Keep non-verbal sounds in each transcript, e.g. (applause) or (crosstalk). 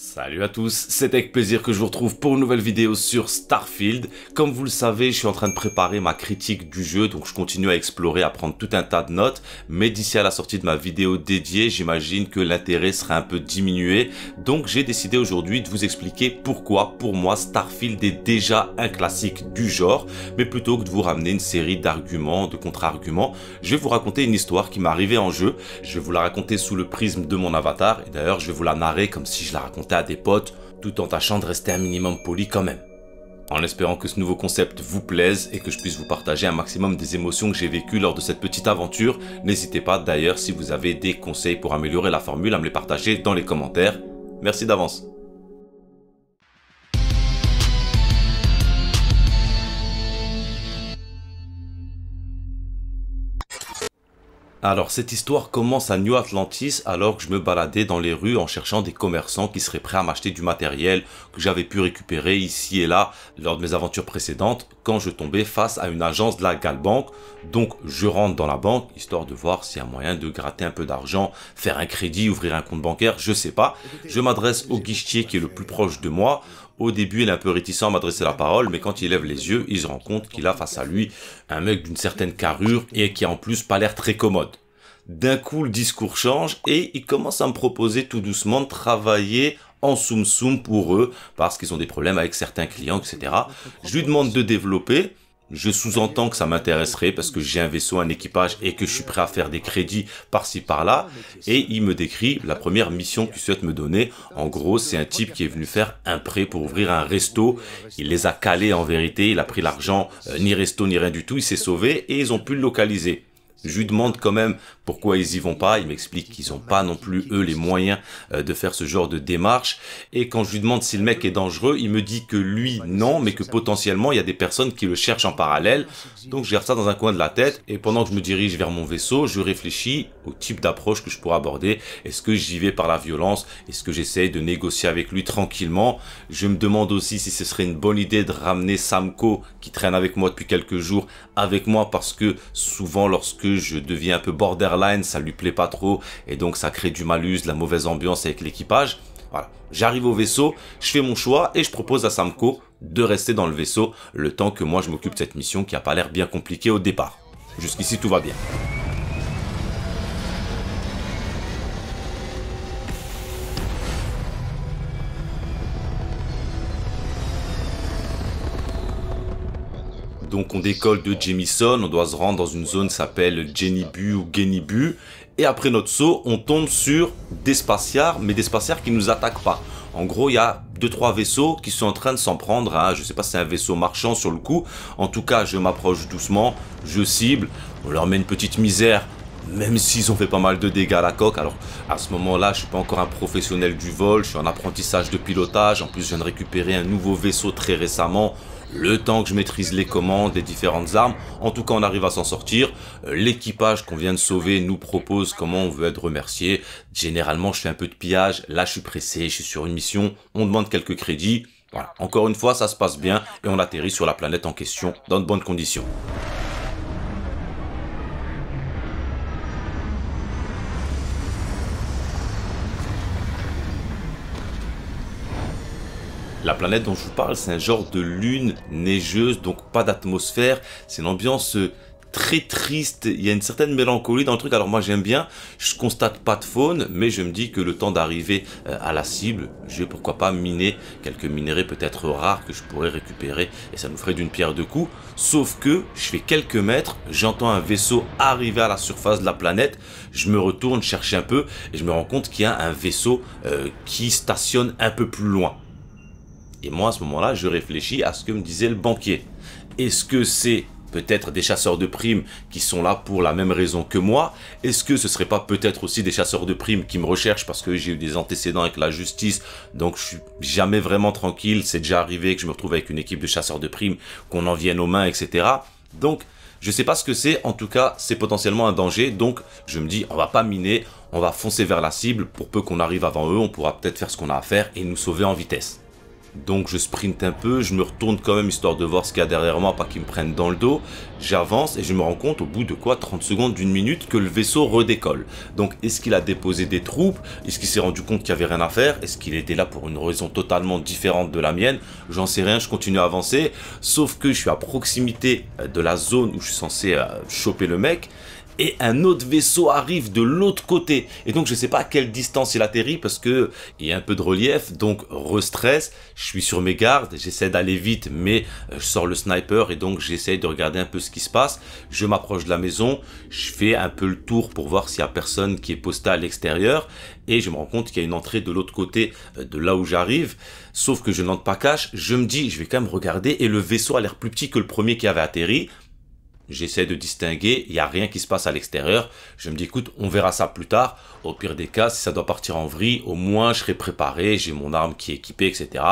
Salut à tous, c'est avec plaisir que je vous retrouve pour une nouvelle vidéo sur Starfield. Comme vous le savez, je suis en train de préparer ma critique du jeu, donc je continue à explorer, à prendre tout un tas de notes. Mais d'ici à la sortie de ma vidéo dédiée, j'imagine que l'intérêt sera un peu diminué. Donc j'ai décidé aujourd'hui de vous expliquer pourquoi, pour moi, Starfield est déjà un classique du genre. Mais plutôt que de vous ramener une série d'arguments, de contre-arguments, je vais vous raconter une histoire qui m'est arrivée en jeu. Je vais vous la raconter sous le prisme de mon avatar, et d'ailleurs je vais vous la narrer comme si je la racontais des potes tout en tâchant de rester un minimum poli quand même. En espérant que ce nouveau concept vous plaise et que je puisse vous partager un maximum des émotions que j'ai vécues lors de cette petite aventure, n'hésitez pas d'ailleurs si vous avez des conseils pour améliorer la formule à me les partager dans les commentaires. Merci d'avance. Alors cette histoire commence à New Atlantis alors que je me baladais dans les rues en cherchant des commerçants qui seraient prêts à m'acheter du matériel que j'avais pu récupérer ici et là lors de mes aventures précédentes quand je tombais face à une agence de la Galbank. Donc je rentre dans la banque histoire de voir s'il y a moyen de gratter un peu d'argent, faire un crédit, ouvrir un compte bancaire, je sais pas. Je m'adresse au guichetier qui est le plus proche de moi. Au début, il est un peu réticent à m'adresser la parole, mais quand il lève les yeux, il se rend compte qu'il a face à lui un mec d'une certaine carrure et qui en plus pas l'air très commode. D'un coup, le discours change et il commence à me proposer tout doucement de travailler en soum soum pour eux parce qu'ils ont des problèmes avec certains clients, etc. Je lui demande de développer je sous-entends que ça m'intéresserait parce que j'ai un vaisseau, un équipage et que je suis prêt à faire des crédits par-ci par-là. Et il me décrit la première mission qu'il souhaite me donner. En gros, c'est un type qui est venu faire un prêt pour ouvrir un resto. Il les a calés en vérité, il a pris l'argent, euh, ni resto ni rien du tout, il s'est sauvé et ils ont pu le localiser. Je lui demande quand même pourquoi ils y vont pas. ils m'expliquent qu'ils n'ont pas non plus eux les moyens euh, de faire ce genre de démarche. Et quand je lui demande si le mec est dangereux, il me dit que lui non, mais que potentiellement il y a des personnes qui le cherchent en parallèle. Donc je garde ça dans un coin de la tête et pendant que je me dirige vers mon vaisseau, je réfléchis au type d'approche que je pourrais aborder. Est-ce que j'y vais par la violence Est-ce que j'essaye de négocier avec lui tranquillement Je me demande aussi si ce serait une bonne idée de ramener Samco qui traîne avec moi depuis quelques jours avec moi parce que souvent lorsque je deviens un peu borderline ça lui plaît pas trop, et donc ça crée du malus, de la mauvaise ambiance avec l'équipage. Voilà, j'arrive au vaisseau, je fais mon choix et je propose à Samco de rester dans le vaisseau le temps que moi je m'occupe de cette mission qui a pas l'air bien compliquée au départ. Jusqu'ici tout va bien. Donc on décolle de Jamison, on doit se rendre dans une zone qui s'appelle Genibu ou Genibu. Et après notre saut, on tombe sur des spatiards, mais des spatiards qui ne nous attaquent pas. En gros, il y a 2-3 vaisseaux qui sont en train de s'en prendre à, hein. je sais pas si c'est un vaisseau marchand sur le coup. En tout cas, je m'approche doucement, je cible, on leur met une petite misère, même s'ils ont fait pas mal de dégâts à la coque. Alors à ce moment-là, je suis pas encore un professionnel du vol, je suis en apprentissage de pilotage. En plus, je viens de récupérer un nouveau vaisseau très récemment le temps que je maîtrise les commandes, les différentes armes. En tout cas, on arrive à s'en sortir. Euh, l'équipage qu'on vient de sauver nous propose comment on veut être remercié. Généralement, je fais un peu de pillage. Là, je suis pressé, je suis sur une mission. On demande quelques crédits. Voilà. Encore une fois, ça se passe bien et on atterrit sur la planète en question dans de bonnes conditions. La planète dont je vous parle, c'est un genre de lune neigeuse, donc pas d'atmosphère. C'est une ambiance euh, très triste, il y a une certaine mélancolie dans le truc. Alors moi j'aime bien, je constate pas de faune, mais je me dis que le temps d'arriver euh, à la cible, je vais pourquoi pas miner quelques minerais peut-être rares que je pourrais récupérer et ça nous ferait d'une pierre deux coups. Sauf que je fais quelques mètres, j'entends un vaisseau arriver à la surface de la planète, je me retourne chercher un peu et je me rends compte qu'il y a un vaisseau euh, qui stationne un peu plus loin. Et moi, à ce moment-là, je réfléchis à ce que me disait le banquier. Est-ce que c'est peut-être des chasseurs de primes qui sont là pour la même raison que moi Est-ce que ce serait pas peut-être aussi des chasseurs de primes qui me recherchent parce que j'ai eu des antécédents avec la justice, donc je suis jamais vraiment tranquille, c'est déjà arrivé que je me retrouve avec une équipe de chasseurs de primes, qu'on en vienne aux mains, etc. Donc, je ne sais pas ce que c'est, en tout cas, c'est potentiellement un danger, donc je me dis, on va pas miner, on va foncer vers la cible, pour peu qu'on arrive avant eux, on pourra peut-être faire ce qu'on a à faire et nous sauver en vitesse. Donc je sprinte un peu, je me retourne quand même histoire de voir ce qu'il y a derrière moi, pas qu'il me prenne dans le dos. J'avance et je me rends compte au bout de quoi 30 secondes, d'une minute, que le vaisseau redécolle. Donc est-ce qu'il a déposé des troupes Est-ce qu'il s'est rendu compte qu'il n'y avait rien à faire Est-ce qu'il était là pour une raison totalement différente de la mienne J'en sais rien, je continue à avancer. Sauf que je suis à proximité euh, de la zone où je suis censé euh, choper le mec et un autre vaisseau arrive de l'autre côté. Et donc je sais pas à quelle distance il atterrit parce que il y a un peu de relief, donc restresse, je suis sur mes gardes, j'essaie d'aller vite mais euh, je sors le sniper et donc j'essaie de regarder un peu ce qui se passe. Je m'approche de la maison, je fais un peu le tour pour voir s'il y a personne qui est posté à l'extérieur et je me rends compte qu'il y a une entrée de l'autre côté euh, de là où j'arrive, sauf que je n'entre pas cache, je me dis je vais quand même regarder et le vaisseau a l'air plus petit que le premier qui avait atterri. J'essaie de distinguer, il n'y a rien qui se passe à l'extérieur. Je me dis, écoute, on verra ça plus tard. Au pire des cas, si ça doit partir en vrille, au moins je serai préparé, j'ai mon arme qui est équipée, etc.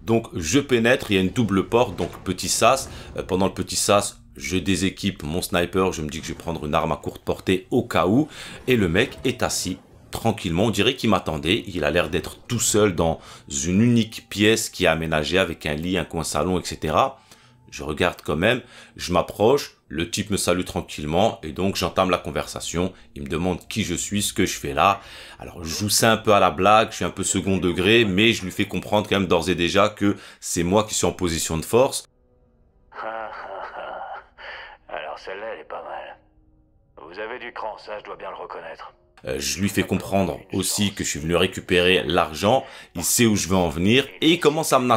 Donc je pénètre, il y a une double porte, donc petit sas. Euh, pendant le petit sas, je déséquipe mon sniper, je me dis que je vais prendre une arme à courte portée au cas où. Et le mec est assis tranquillement. On dirait qu'il m'attendait. Il a l'air d'être tout seul dans une unique pièce qui est aménagée avec un lit, un coin salon, etc. Je regarde quand même, je m'approche, le type me salue tranquillement et donc j'entame la conversation. Il me demande qui je suis, ce que je fais là. Alors je joue ça un peu à la blague, je suis un peu second degré, mais je lui fais comprendre quand même d'ores et déjà que c'est moi qui suis en position de force. (laughs) Alors là est pas mal. Vous avez du cran, ça je dois bien le reconnaître. Euh, je lui fais comprendre aussi que je suis venu récupérer l'argent, il sait où je veux en venir et il commence à me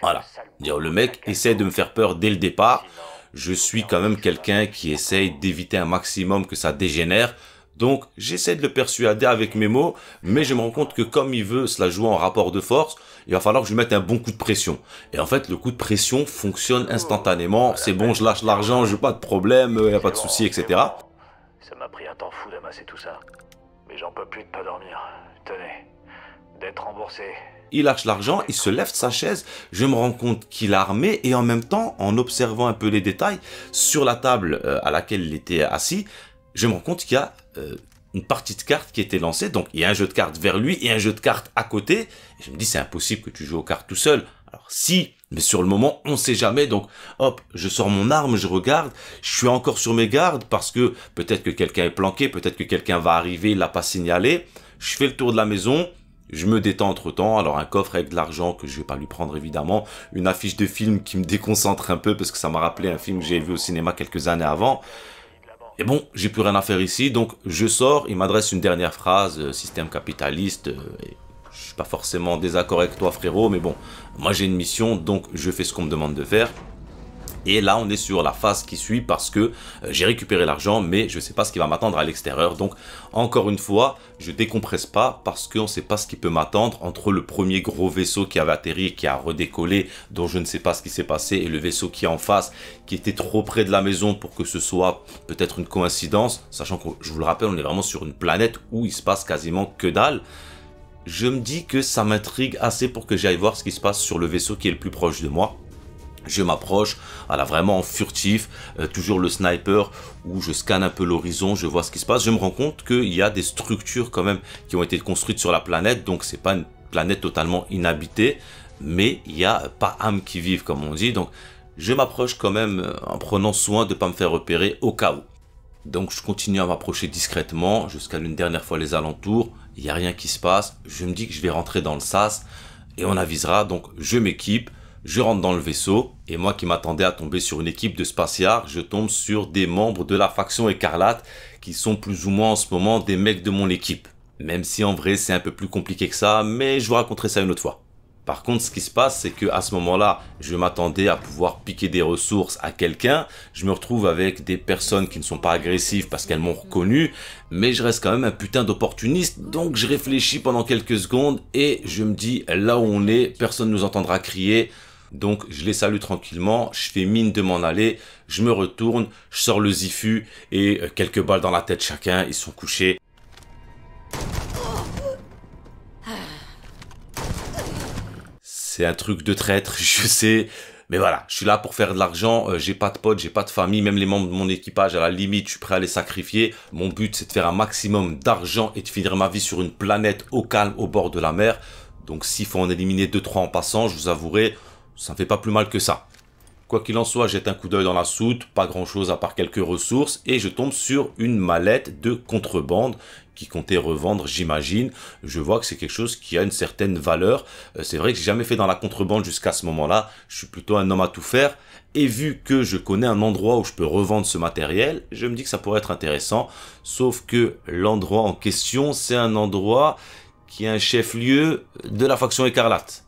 Voilà. Le mec essaie de me faire peur dès le départ je suis quand même quelqu'un qui essaye d'éviter un maximum que ça dégénère. Donc j'essaie de le persuader avec mes mots, mais je me rends compte que comme il veut cela jouer en rapport de force, il va falloir que je lui mette un bon coup de pression. Et en fait, le coup de pression fonctionne instantanément. C'est bon, je lâche l'argent, je pas de problème, il n'y a pas de souci, etc. Ça m'a pris un temps fou d'amasser tout ça. Mais j'en peux plus de pas dormir. Tenez, d'être remboursé, il lâche l'argent, il se lève de sa chaise, je me rends compte qu'il a armé et en même temps, en observant un peu les détails, sur la table euh, à laquelle il était assis, je me rends compte qu'il y a euh, une partie de cartes qui était lancée, donc il y a un jeu de cartes vers lui et un jeu de cartes à côté, je me dis c'est impossible que tu joues aux cartes tout seul, alors si, mais sur le moment, on sait jamais. Donc, hop, je sors mon arme, je regarde. Je suis encore sur mes gardes parce que peut-être que quelqu'un est planqué, peut-être que quelqu'un va arriver, il l'a pas signalé. Je fais le tour de la maison. Je me détends entre temps, alors un coffre avec de l'argent que je vais pas lui prendre évidemment, une affiche de film qui me déconcentre un peu parce que ça m'a rappelé un film que j'ai vu au cinéma quelques années avant. Et bon, j'ai plus rien à faire ici, donc je sors, il m'adresse une dernière phrase, euh, système capitaliste, euh, je ne suis pas forcément désaccord avec toi frérot, mais bon, moi j'ai une mission, donc je fais ce qu'on me demande de faire. Et là, on est sur la phase qui suit parce que euh, j'ai récupéré l'argent, mais je ne sais pas ce qui va m'attendre à l'extérieur. Donc, encore une fois, je décompresse pas parce qu'on ne sait pas ce qui peut m'attendre entre le premier gros vaisseau qui avait atterri et qui a redécollé, dont je ne sais pas ce qui s'est passé, et le vaisseau qui est en face, qui était trop près de la maison pour que ce soit peut-être une coïncidence, sachant que, je vous le rappelle, on est vraiment sur une planète où il se passe quasiment que dalle je me dis que ça m'intrigue assez pour que j'aille voir ce qui se passe sur le vaisseau qui est le plus proche de moi. Je m'approche, vraiment en furtif, euh, toujours le sniper, où je scanne un peu l'horizon, je vois ce qui se passe. Je me rends compte qu'il y a des structures quand même qui ont été construites sur la planète, donc c'est pas une planète totalement inhabitée, mais il n'y a pas âme qui vivent comme on dit. Donc je m'approche quand même euh, en prenant soin de ne pas me faire repérer au cas où. Donc je continue à m'approcher discrètement jusqu'à une dernière fois les alentours. Il n'y a rien qui se passe. Je me dis que je vais rentrer dans le sas et on avisera. Donc je m'équipe. Je rentre dans le vaisseau et moi qui m'attendais à tomber sur une équipe de spatiards, je tombe sur des membres de la faction écarlate qui sont plus ou moins en ce moment des mecs de mon équipe. Même si en vrai c'est un peu plus compliqué que ça, mais je vous raconterai ça une autre fois. Par contre, ce qui se passe, c'est que à ce moment-là, je m'attendais à pouvoir piquer des ressources à quelqu'un. Je me retrouve avec des personnes qui ne sont pas agressives parce qu'elles m'ont reconnu, mais je reste quand même un putain d'opportuniste. Donc, je réfléchis pendant quelques secondes et je me dis là où on est, personne ne nous entendra crier. Donc je les salue tranquillement, je fais mine de m'en aller, je me retourne, je sors le zifu et euh, quelques balles dans la tête chacun, ils sont couchés. C'est un truc de traître, (laughs) je sais. Mais voilà, je suis là pour faire de l'argent, euh, j'ai pas de potes, j'ai pas de famille, même les membres de mon équipage, à la limite, je suis prêt à les sacrifier. Mon but, c'est de faire un maximum d'argent et de finir ma vie sur une planète au calme, au bord de la mer. Donc s'il faut en éliminer 2-3 en passant, je vous avouerai, ça ne fait pas plus mal que ça. Quoi qu'il en soit, jette un coup d'œil dans la soute, pas grand chose à part quelques ressources, et je tombe sur une mallette de contrebande qui comptait revendre, j'imagine. Je vois que c'est quelque chose qui a une certaine valeur. Euh, c'est vrai que j'ai jamais fait dans la contrebande jusqu'à ce moment-là. Je suis plutôt un homme à tout faire. Et vu que je connais un endroit où je peux revendre ce matériel, je me dis que ça pourrait être intéressant. Sauf que l'endroit en question, c'est un endroit qui est un chef-lieu de la faction écarlate.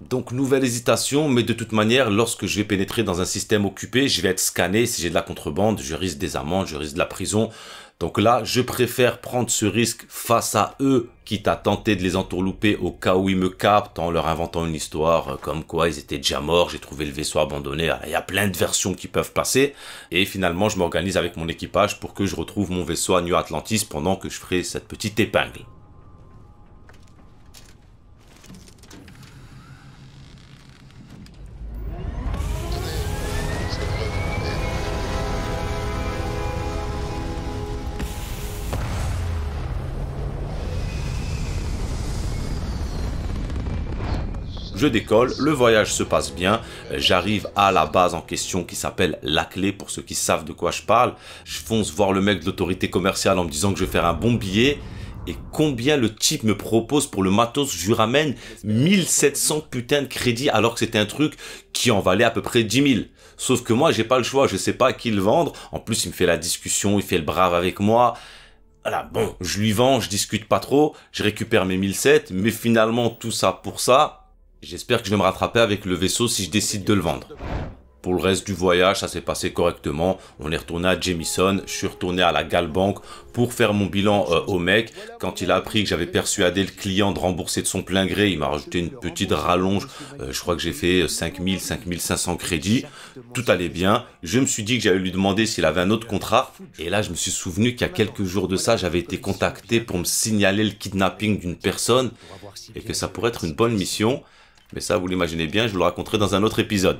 Donc nouvelle hésitation, mais de toute manière, lorsque je vais pénétrer dans un système occupé, je vais être scanné. Si j'ai de la contrebande, je risque des amendes, je risque de la prison. Donc là, je préfère prendre ce risque face à eux, quitte à tenter de les entourlouper au cas où ils me captent en leur inventant une histoire euh, comme quoi ils étaient déjà morts, j'ai trouvé le vaisseau abandonné. Il y a plein de versions qui peuvent passer. Et finalement, je m'organise avec mon équipage pour que je retrouve mon vaisseau à New Atlantis pendant que je ferai cette petite épingle. je décolle, le voyage se passe bien, euh, j'arrive à la base en question qui s'appelle La Clé pour ceux qui savent de quoi je parle, je fonce voir le mec de l'autorité commerciale en me disant que je vais faire un bon billet, et combien le type me propose pour le matos, je lui ramène 1700 putains de crédits alors que c'était un truc qui en valait à peu près 10 000. Sauf que moi, j'ai pas le choix, je sais pas à qui le vendre. En plus, il me fait la discussion, il fait le brave avec moi. Voilà, bon, je lui vends, je discute pas trop, je récupère mes 1700, mais finalement, tout ça pour ça, J'espère que je vais me rattraper avec le vaisseau si je décide de le vendre. Pour le reste du voyage, ça s'est passé correctement. On est retourné à Jamison, je suis retourné à la Galbank pour faire mon bilan euh, au mec. Quand il a appris que j'avais persuadé le client de rembourser de son plein gré, il m'a rajouté une petite rallonge. Euh, je crois que j'ai fait 5000, euh, 5500 crédits. Tout allait bien. Je me suis dit que j'allais lui demander s'il avait un autre contrat. Et là, je me suis souvenu qu'il y a quelques jours de ça, j'avais été contacté pour me signaler le kidnapping d'une personne et que ça pourrait être une bonne mission. Mais ça, vous l'imaginez bien, je vous le raconterai dans un autre épisode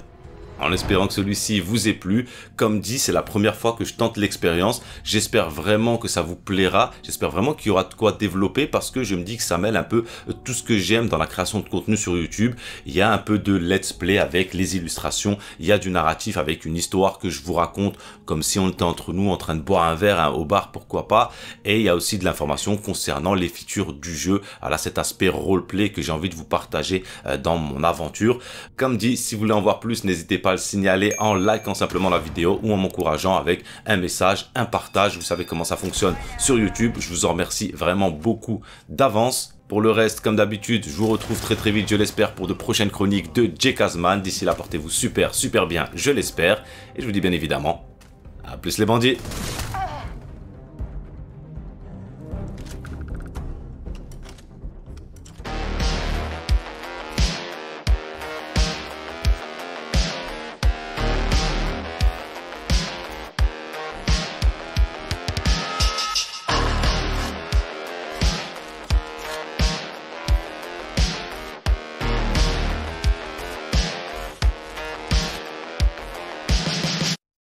en espérant que celui-ci vous ait plu. Comme dit, c'est la première fois que je tente l'expérience. J'espère vraiment que ça vous plaira. J'espère vraiment qu'il y aura de quoi développer parce que je me dis que ça mêle un peu euh, tout ce que j'aime dans la création de contenu sur YouTube. Il y a un peu de let's play avec les illustrations. Il y a du narratif avec une histoire que je vous raconte comme si on était entre nous en train de boire un verre un hein, au bar, pourquoi pas. Et il y a aussi de l'information concernant les features du jeu. à cet aspect roleplay que j'ai envie de vous partager euh, dans mon aventure. Comme dit, si vous voulez en voir plus, n'hésitez pas le signaler en likant simplement la vidéo ou en m'encourageant avec un message, un partage. Vous savez comment ça fonctionne sur YouTube. Je vous en remercie vraiment beaucoup d'avance. Pour le reste, comme d'habitude, je vous retrouve très très vite, je l'espère, pour de prochaines chroniques de Jake Kazman. D'ici là, portez-vous super, super bien, je l'espère. Et je vous dis bien évidemment, à plus les bandits